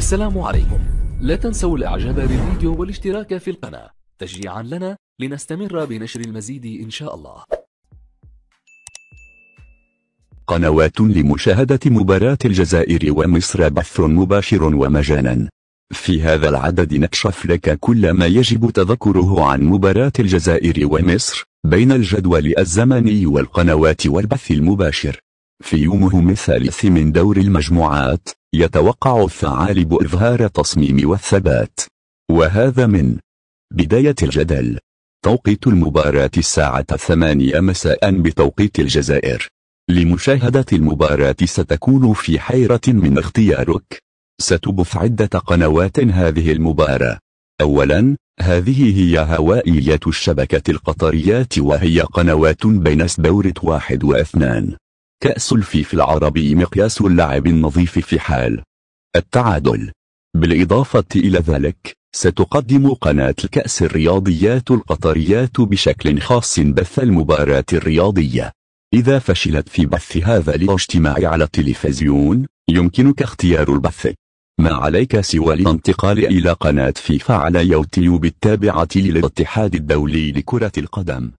السلام عليكم لا تنسوا الاعجاب بالفيديو والاشتراك في القناة تشجيعا لنا لنستمر بنشر المزيد إن شاء الله قنوات لمشاهدة مباراة الجزائر ومصر بث مباشر ومجانا في هذا العدد نكشف لك كل ما يجب تذكره عن مباراة الجزائر ومصر بين الجدول الزمني والقنوات والبث المباشر في يومهم الثالث من دور المجموعات يتوقع الثعالب إظهار التصميم والثبات وهذا من بداية الجدل توقيت المباراة الساعة الثمانية مساء بتوقيت الجزائر لمشاهدة المباراة ستكون في حيرة من اختيارك ستبث عدة قنوات هذه المباراة أولا هذه هي هوائية الشبكة القطريات وهي قنوات بين سبورت واحد واثنان كأس الفيف العربي مقياس اللعب النظيف في حال التعادل بالإضافة إلى ذلك ستقدم قناة الكأس الرياضيات القطريات بشكل خاص بث المباراة الرياضية إذا فشلت في بث هذا الاجتماع على التلفزيون يمكنك اختيار البث ما عليك سوى الانتقال إلى قناة فيفا على يوتيوب التابعة للاتحاد الدولي لكرة القدم